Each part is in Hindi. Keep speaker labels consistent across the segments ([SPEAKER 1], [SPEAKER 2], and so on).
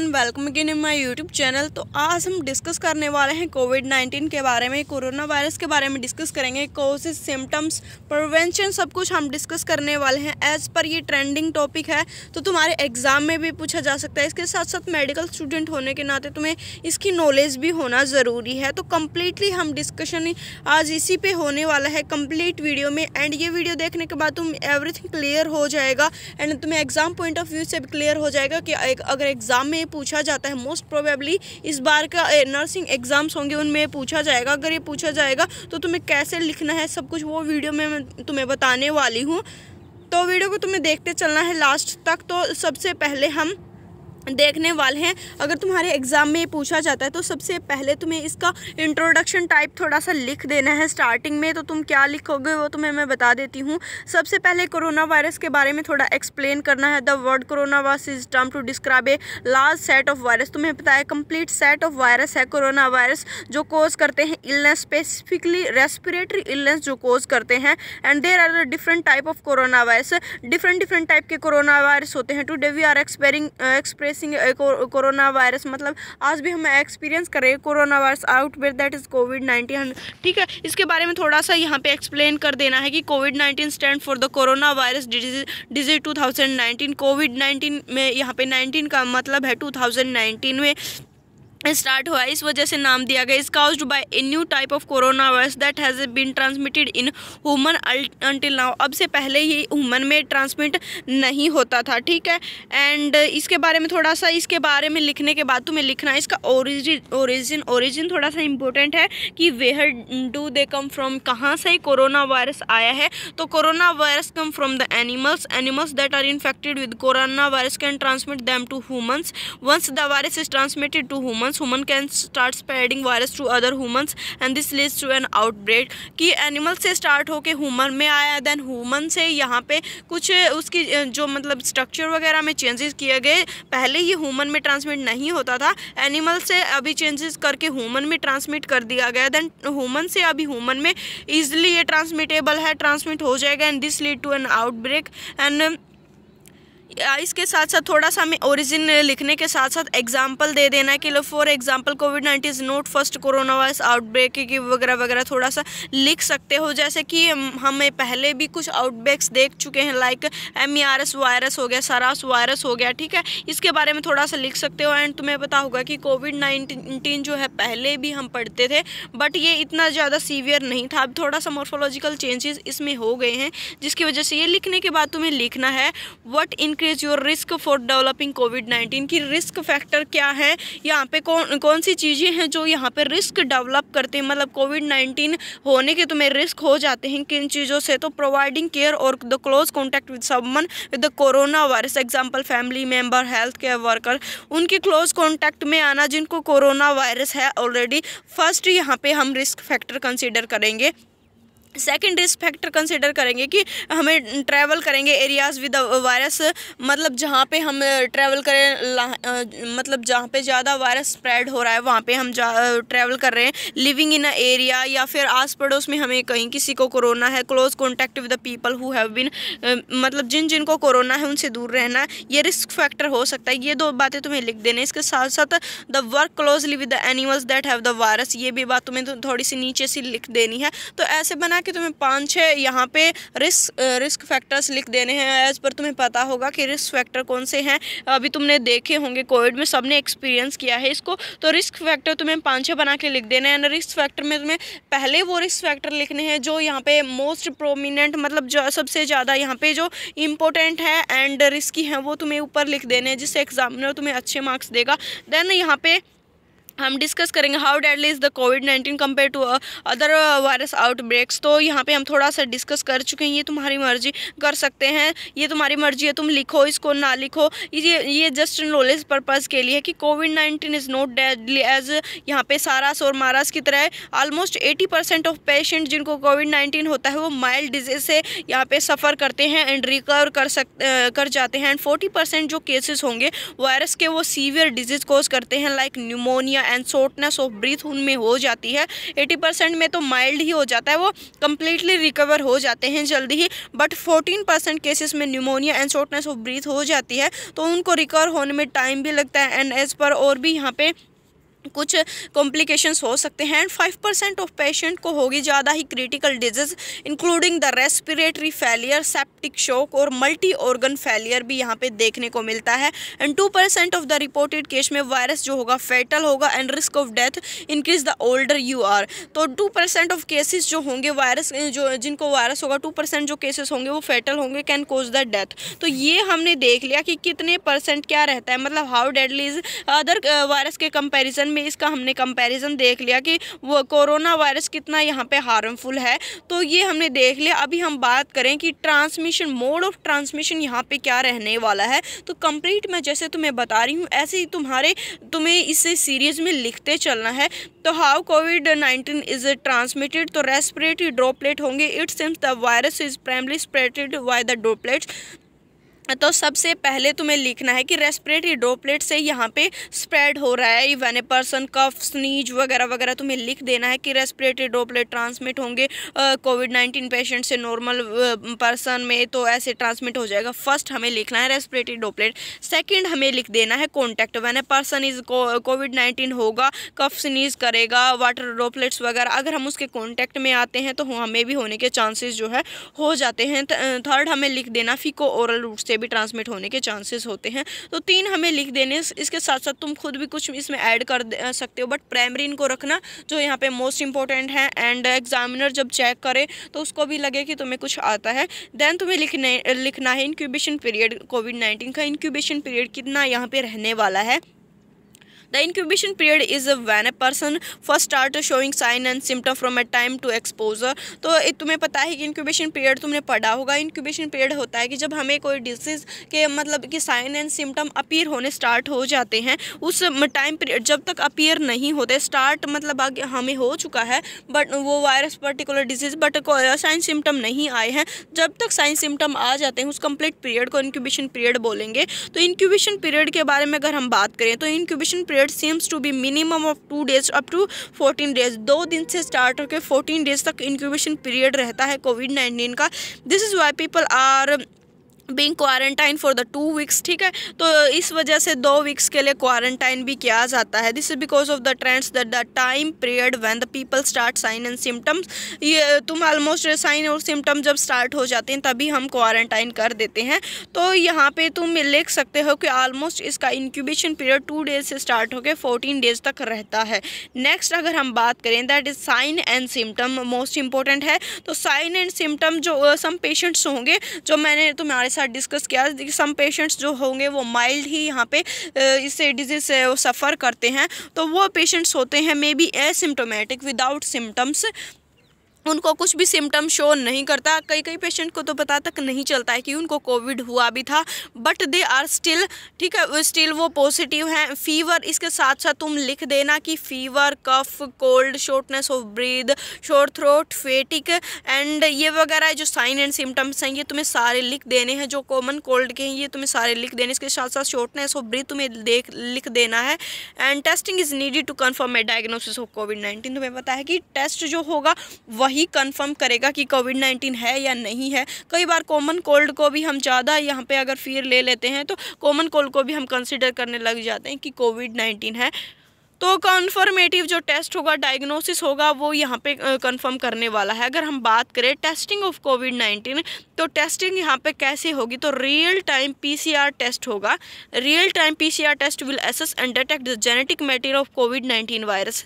[SPEAKER 1] everyone welcome again in my YouTube channel तो आज हम डिस्कस करने वाले हैं कोविड 19 के बारे में कोरोना वायरस के बारे में डिस्कस करेंगे कोसेस सिम्टम्स प्रिवेंशन सब कुछ हम डिस्कस करने वाले हैं एज पर ये ट्रेंडिंग टॉपिक है तो तुम्हारे एग्ज़ाम में भी पूछा जा सकता है इसके साथ साथ मेडिकल स्टूडेंट होने के नाते तुम्हें इसकी नॉलेज भी होना ज़रूरी है तो कम्प्लीटली हम डिस्कशन आज इसी पर होने वाला है कम्प्लीट वीडियो में एंड ये वीडियो देखने के बाद तुम एवरीथिंग क्लियर हो जाएगा एंड तुम्हें एग्ज़ाम पॉइंट ऑफ व्यू से भी क्लियर हो जाएगा कि अगर एग्ज़ाम में पूछा जाता है मोस्ट प्रोबेबली इस बार का नर्सिंग एग्ज़ाम्स होंगे उनमें पूछा जाएगा अगर ये पूछा जाएगा तो तुम्हें कैसे लिखना है सब कुछ वो वीडियो में तुम्हें बताने वाली हूँ तो वीडियो को तुम्हें देखते चलना है लास्ट तक तो सबसे पहले हम देखने वाले हैं अगर तुम्हारे एग्ज़ाम में पूछा जाता है तो सबसे पहले तुम्हें इसका इंट्रोडक्शन टाइप थोड़ा सा लिख देना है स्टार्टिंग में तो तुम क्या लिखोगे वो तुम्हें मैं बता देती हूँ सबसे पहले कोरोना वायरस के बारे में थोड़ा एक्सप्लेन करना है the word corona virus is term to describe a large set of virus तुम्हें पता है सेट ऑफ वायरस है कोरोना वायरस जो कोज करते हैं इलनेस स्पेसिफिकली रेस्पिरेटरी इलनेस जो कोज करते हैं and there are different type of corona virus different different type के कोरोना वायरस होते हैं day we are experiencing express facing corona virus मतलब आज भी हम एक्सपीरियंस कर रहे हैं corona virus outbreak that is COVID nineteen ठीक है इसके बारे में थोड़ा सा यहाँ पे एक्सप्लेन कर देना है कि COVID nineteen stand for the corona virus disease two thousand nineteen COVID nineteen में यहाँ पे नाइनटीन का मतलब है टू थाउजेंड नाइनटीन में स्टार्ट हुआ इस वजह से नाम दिया गया is cause by a new type of corona virus that has been transmitted in human until now अब से पहले ही हुमन में ट्रांसमिट नहीं होता था ठीक है एंड इसके बारे में थोड़ा सा इसके बारे में लिखने के बाद तुम्हें लिखना है इसका ओरिजिन ओरिजिन ओरिजिन थोड़ा सा इम्पोर्टेंट है कि वेहर डू दे कम फ्रॉम कहाँ से कोरोना वायरस आया है तो corona virus come from the animals animals that are infected with corona virus can transmit them to humans once the virus is transmitted to human humans human can start spreading virus to other humans and this leads to an outbreak कि एनिमल से स्टार्ट होके ह्यूमन में आया देन ह्यूमन से यहाँ पे कुछ उसकी जो मतलब स्ट्रक्चर वगैरह में चेंजेस किए गए पहले ये ह्यूमन में ट्रांसमिट नहीं होता था एनिमल से अभी चेंजेस करके ह्यूमन में ट्रांसमिट कर दिया गया देन ह्यूमन से अभी ह्यूमन में ईजिली ये ट्रांसमिटेबल है ट्रांसमिट हो जाएगा and this lead to an outbreak and इसके साथ साथ थोड़ा सा हमें ओरिजिन लिखने के साथ साथ एग्जाम्पल दे देना है कि लो for example COVID nineteen is not first corona virus outbreak की वगैरह वगैरह थोड़ा सा लिख सकते हो जैसे कि हमें पहले भी कुछ आउटब्रेक्स देख चुके हैं लाइक एम वायरस हो गया सरास वायरस हो गया ठीक है इसके बारे में थोड़ा सा लिख सकते हो एंड तुम्हें पता होगा कि कोविड नाइन्टीन जो है पहले भी हम पढ़ते थे बट ये इतना ज़्यादा सीवियर नहीं था अब थोड़ा सा मोर्फोलॉजिकल चेंजेस इसमें हो गए हैं जिसकी वजह से ये लिखने के बाद तुम्हें लिखना है what in decrease your risk for developing COVID nineteen की रिस्क फैक्टर क्या है यहाँ पे कौन कौन सी चीज़ें हैं जो यहाँ पे रिस्क डेवलप करते हैं मतलब कोविड नाइन्टीन होने के तुम्हें रिस्क हो जाते हैं किन चीज़ों से तो प्रोवाइडिंग केयर और the close contact with someone with the corona virus example family member health care worker उनके क्लोज कॉन्टैक्ट में आना जिनको कोरोना वायरस है ऑलरेडी फर्स्ट यहाँ पे हम रिस्क फैक्टर कंसिडर करेंगे सेकेंड रिस्क फैक्टर कंसिडर करेंगे कि हमें ट्रैवल करेंगे एरियाज विद वायरस मतलब जहाँ पे हम ट्रैवल करें मतलब जहाँ पे ज़्यादा वायरस स्प्रेड हो रहा है वहाँ पे हम ट्रैवल कर रहे हैं लिविंग इन अ एरिया या फिर आस पड़ोस में हमें कहीं किसी को कोरोना है close contact with the people who have been मतलब जिन जिन को कोरोना है उनसे दूर रहना ये रिस्क फैक्टर हो सकता है ये दो बातें तुम्हें लिख देने इसके साथ साथ the work closely with the animals that have the virus ये भी बात तुम्हें थोड़ी सी नीचे सी लिख देनी है तो ऐसे बना है कि तुम्हें पाँच छः यहाँ पे रिस्क रिस्क फैक्टर्स लिख देने हैं एज पर तुम्हें पता होगा कि रिस्क फैक्टर कौन से हैं अभी तुमने देखे होंगे कोविड में सबने एक्सपीरियंस किया है इसको तो रिस्क फैक्टर तुम्हें पाँच छः बना के लिख देने हैं रिस्क फैक्टर में तुम्हें पहले वो रिस्क फैक्टर लिखने हैं जो यहाँ पे मोस्ट प्रोमिनेंट मतलब जो सबसे ज़्यादा यहाँ पे जो इम्पोर्टेंट है एंड रिस्की हैं वो तुम्हें ऊपर लिख देने हैं जिससे एग्जामिनर तुम्हें अच्छे मार्क्स देगा देन यहाँ पे हम डिस्कस करेंगे how deadly is the COVID nineteen compare to other virus outbreaks तो यहाँ पे हम थोड़ा सा डिस्कस कर चुके हैं ये तुम्हारी मर्जी कर सकते हैं ये तुम्हारी मर्जी है तुम लिखो इसको ना लिखो ये ये जस्ट नॉलेज पर्पज़ के लिए है कि COVID nineteen is not deadly as यहाँ पे सारास और मारास की तरह almost eighty percent of patient जिनको कोविड नाइन्टीन होता है वो माइल्ड डिजीज से यहाँ पे सफ़र करते हैं एंड रिकवर कर सक कर जाते हैं एंड फोर्टी परसेंट जो केसेस होंगे वायरस के वो सीवियर डिजीज़ कोज करते हैं like pneumonia and shortness of breath उनमें हो जाती है एटी परसेंट में तो माइल्ड ही हो जाता है वो कम्प्लीटली रिकवर हो जाते हैं जल्दी ही बट फोर्टीन परसेंट केसेस में pneumonia and shortness of breath हो जाती है तो उनको रिकवर होने में टाइम भी लगता है एंड एज़ पर और भी यहाँ पे कुछ कॉम्प्लिकेशंस हो सकते हैं and five percent of patient को होगी ज़्यादा ही critical disease including the respiratory failure septic shock और मल्टी ऑर्गन फेलियर भी यहाँ पे देखने को मिलता है and two percent of the reported case में वायरस जो होगा फेटल होगा and risk of death increase the older you are तो टू परसेंट ऑफ केसेज जो होंगे वायरस जो जिनको वायरस होगा टू परसेंट जो केसेस होंगे वो फेटल होंगे कैन कोज द डेथ तो ये हमने देख लिया कि कितने परसेंट क्या रहता है मतलब how deadly is other virus के कंपेरिजन में इसका हमने कंपैरिजन देख लिया कि वो कोरोना वायरस कितना यहाँ पे हार्मफुल है तो ये हमने देख लिया अभी हम बात करें कि ट्रांसमिशन मोड ऑफ ट्रांसमिशन यहाँ पे क्या रहने वाला है तो कंप्लीट मैं जैसे तुम्हें बता रही हूँ ऐसे ही तुम्हारे तुम्हें इसे सीरीज़ में लिखते चलना है तो how COVID nineteen is transmitted तो रेस्परेटरी ड्रॉपलेट होंगे it seems the virus is primarily spread via the droplets तो सबसे पहले तुम्हें लिखना है कि रेस्पिरेटरी ड्रोपलेट से यहाँ पे स्प्रेड हो रहा है even a person cough sneeze वगैरह वगैरह तुम्हें लिख देना है कि रेस्पिरेटरी ड्रोपलेट ट्रांसमिट होंगे कोविड नाइन्टीन पेशेंट से नॉर्मल पर्सन में तो ऐसे ट्रांसमिट हो जाएगा फर्स्ट हमें लिखना है रेस्पिरेटरी ड्रोपलेट सेकेंड हमें लिख देना है contact when a person is COVID nineteen होगा कफ स्नीज करेगा वाटर ड्रोपलेट्स वगैरह अगर हम उसके कॉन्टैक्ट में आते हैं तो हमें भी होने के चांसेस जो है हो जाते हैं थर्ड हमें लिख देना फीको ओरल रूट से भी ट्रांसमिट होने के चांसेस होते हैं तो तीन हमें लिख देने इसके साथ साथ तुम खुद भी कुछ इसमें ऐड कर सकते हो बट प्राइमरी इनको रखना जो यहाँ पे मोस्ट इंपॉर्टेंट है एंड एग्जामिनर जब चेक करे तो उसको भी लगे कि तुम्हें कुछ आता है देन तुम्हें लिखने लिखना है इंक्यूबेशन पीरियड कोविड नाइन्टीन का इंक्यूबेशन पीरियड कितना यहाँ पर रहने वाला है the incubation period is when a person first start showing sign and symptom from a time to exposure तो तुम्हें पता है कि इंक्यूबेशन पीरियड तुमने पढ़ा होगा इंक्यूबेशन पीरियड होता है कि जब हमें कोई डिसीज़ के मतलब कि साइन एंड सिम्टम अपीयर होने स्टार्ट हो जाते हैं उस टाइम पीरियड जब तक अपीयर नहीं होते स्टार्ट मतलब आगे हमें हो चुका है बट वो virus particular disease but sign symptom नहीं आए हैं जब तक साइन सिम्टम आ जाते हैं उस कंप्लीट पीरियड को इंक्यूबेशन पीरियड बोलेंगे तो इंक्यूबेशन पीरियड के बारे में अगर हम बात करें तो incubation period period seems to be minimum of two days up to fourteen days दो दिन से स्टार्ट होकर फोर्टीन डेज तक इंक्यूबेशन पीरियड रहता है कोविड नाइन्टीन का this is why people are being quarantine for the two weeks ठीक है तो इस वजह से दो वीक्स के लिए क्वारंटाइन भी किया जाता है this is because of the trends the time period when the people start sign and symptoms ये तुम ऑलमोस्ट साइन और सिम्टम जब स्टार्ट हो जाते हैं तभी हम क्वारंटाइन कर देते हैं तो यहाँ पे तुम लिख सकते हो कि ऑलमोस्ट इसका इंक्यूबेशन पीरियड टू डेज से स्टार्ट होकर फोर्टीन डेज तक रहता है नेक्स्ट अगर हम बात करें that is sign and symptom most important है तो साइन एंड सिम्टम जो सम पेशेंट्स होंगे जो मैंने तुम्हारे साथ साथ डिस्कस किया देखिए सम पेशेंट्स जो होंगे वो माइल्ड ही यहाँ पे इससे डिजीज से सफ़र करते हैं तो वो पेशेंट्स होते हैं may be asymptomatic without symptoms उनको कुछ भी सिम्टम शो नहीं करता कई कई पेशेंट को तो पता तक नहीं चलता है कि उनको कोविड हुआ भी था बट दे आर स्टिल ठीक है स्टिल वो पॉजिटिव हैं फीवर इसके साथ साथ तुम लिख देना कि fever cough cold shortness of breathe short throat fatigue and ये वगैरह जो साइन एंड सिम्टम्स हैं ये तुम्हें सारे लिख देने हैं जो कॉमन कोल्ड के हैं ये तुम्हें सारे लिख देने इसके साथ साथ शॉर्टनेस ऑफ ब्रीथ तुम्हें देख लिख देना है and testing is needed to confirm a diagnosis of COVID nineteen तुम्हें पता है कि टेस्ट जो होगा वह वही कंफर्म करेगा कि कोविड नाइन्टीन है या नहीं है कई बार कॉमन कोल्ड को भी हम ज़्यादा यहाँ पे अगर फियर ले लेते हैं तो कॉमन कोल्ड को भी हम कंसिडर करने लग जाते हैं कि कोविड नाइन्टीन है तो कन्फर्मेटिव जो टेस्ट होगा डायग्नोसिस होगा वो यहाँ पे कंफर्म करने वाला है अगर हम बात करें टेस्टिंग ऑफ कोविड नाइन्टीन तो टेस्टिंग यहाँ पे कैसे होगी तो रियल टाइम पीसीआर टेस्ट होगा real time PCR test will assess and detect the genetic material of COVID nineteen virus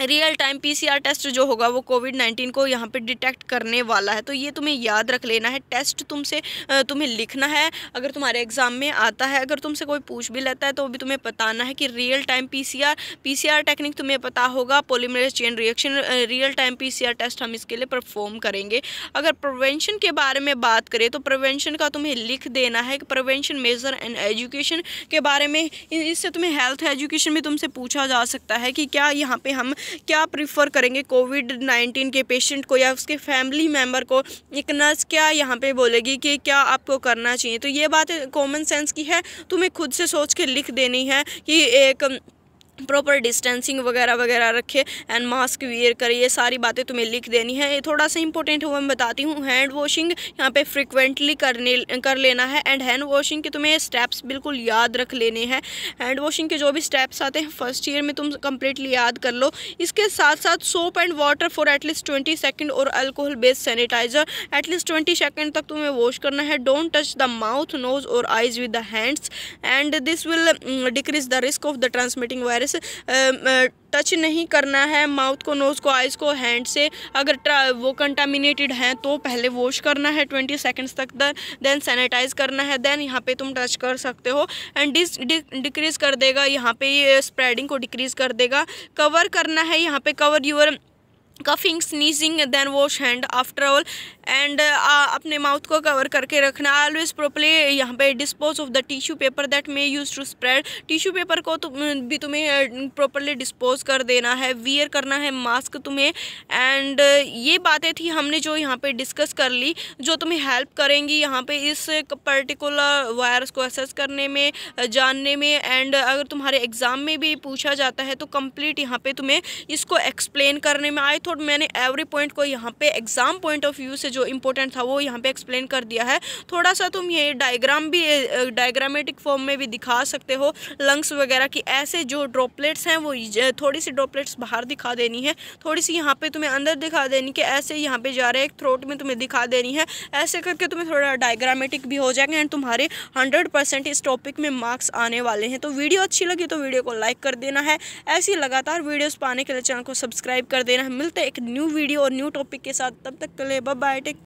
[SPEAKER 1] real time PCR test जो होगा वो कोविड नाइन्टीन को यहाँ पे डिटेक्ट करने वाला है तो ये तुम्हें याद रख लेना है टेस्ट तुमसे तुम्हें लिखना है अगर तुम्हारे एग्ज़ाम में आता है अगर तुमसे कोई पूछ भी लेता है तो भी तुम्हें बताना है कि real time PCR PCR technique तुम्हें पता होगा polymerase chain reaction real time P test हम इसके लिए परफॉर्म करेंगे अगर प्रवेंशन के बारे में बात करें तो प्रवेंशन का तुम्हें लिख देना है कि प्रवेंशन मेजर एंड एजुकेशन के बारे में इससे तुम्हें हेल्थ एजुकेशन में तुमसे पूछा जा सकता है कि क्या यहाँ पर हम क्या प्रीफर करेंगे कोविड नाइन्टीन के पेशेंट को या उसके फैमिली मेम्बर को एक नर्स क्या यहाँ पर बोलेगी कि क्या आपको करना चाहिए तो ये बात कॉमन सेंस की है तुम्हें खुद से सोच के लिख देनी है कि एक प्रॉपर डिस्टेंसिंग वगैरह वगैरह रखे एंड मास्क वियर करें ये सारी बातें तुम्हें लिख देनी है ये थोड़ा सा इंपॉर्टेंट हुआ मैं बताती हूँ हैंड वॉशिंग यहाँ पे फ्रिक्वेंटली करने कर लेना है एंड हैंड वॉशिंग के तुम्हें स्टेप्स बिल्कुल याद रख लेने हैं हैंड वॉशिंग के जो भी स्टेप्स आते हैं फर्स्ट ईयर में तुम कम्प्लीटली याद कर लो इसके साथ साथ soap and water for at least twenty second और alcohol based sanitizer at least twenty second तक तुम्हें वॉश करना है don't touch the mouth nose और eyes with the hands and this will decrease the risk of the transmitting virus virus touch नहीं करना है माउथ को नोज़ को आइज़ को हैंड से अगर वो कंटामिनेटेड हैं तो पहले वॉश करना है ट्वेंटी सेकेंड्स तक देन सैनिटाइज करना है देन यहाँ पे तुम टच कर सकते हो एंड डिस डिक्रीज़ कर देगा यहाँ पे स्प्रेडिंग को डिक्रीज़ कर देगा कवर करना है यहाँ पे cover your coughing sneezing then wash hand after all and अपने माउथ को कवर करके रखना ऑलवेज प्रॉपरली यहाँ पे dispose of the tissue paper that may use to spread tissue paper को तुम uh, भी तुम्हें प्रॉपरली uh, डिस्पोज कर देना है वियर करना है मास्क तुम्हें एंड uh, ये बातें थी हमने जो यहाँ पे डिस्कस कर ली जो तुम्हें हेल्प करेंगी यहाँ पे इस पर्टिकुलर वायरस को असेस करने में जानने में एंड अगर तुम्हारे एग्ज़ाम में भी पूछा जाता है तो कम्प्लीट यहाँ पर तुम्हें इसको एक्सप्लेन करने में आए मेथड तो मैंने एवरी पॉइंट को यहाँ पे एग्ज़ाम पॉइंट ऑफ व्यू से जो इंपॉर्टेंट था वो यहाँ पे एक्सप्लेन कर दिया है थोड़ा सा तुम ये डायग्राम भी डायग्रामेटिक फॉर्म में भी दिखा सकते हो लंग्स वगैरह की ऐसे जो ड्रॉपलेट्स हैं वो थोड़ी सी ड्रॉपलेट्स बाहर दिखा देनी है थोड़ी सी यहाँ पर तुम्हें अंदर दिखा देनी कि ऐसे यहाँ पर जा रहे हैं थ्रोट में तुम्हें दिखा देनी है ऐसे करके तुम्हें थोड़ा डायग्रामेटिक भी हो जाएगा एंड तुम्हारे हंड्रेड इस टॉपिक में मार्क्स आने वाले हैं तो वीडियो अच्छी लगी तो वीडियो को लाइक कर देना है ऐसी लगातार वीडियोज़ पाने के लिए चैनल को सब्सक्राइब कर देना है मिलते मिलते हैं एक न्यू वीडियो और न्यू टॉपिक के साथ तब तक के लिए बाय टेक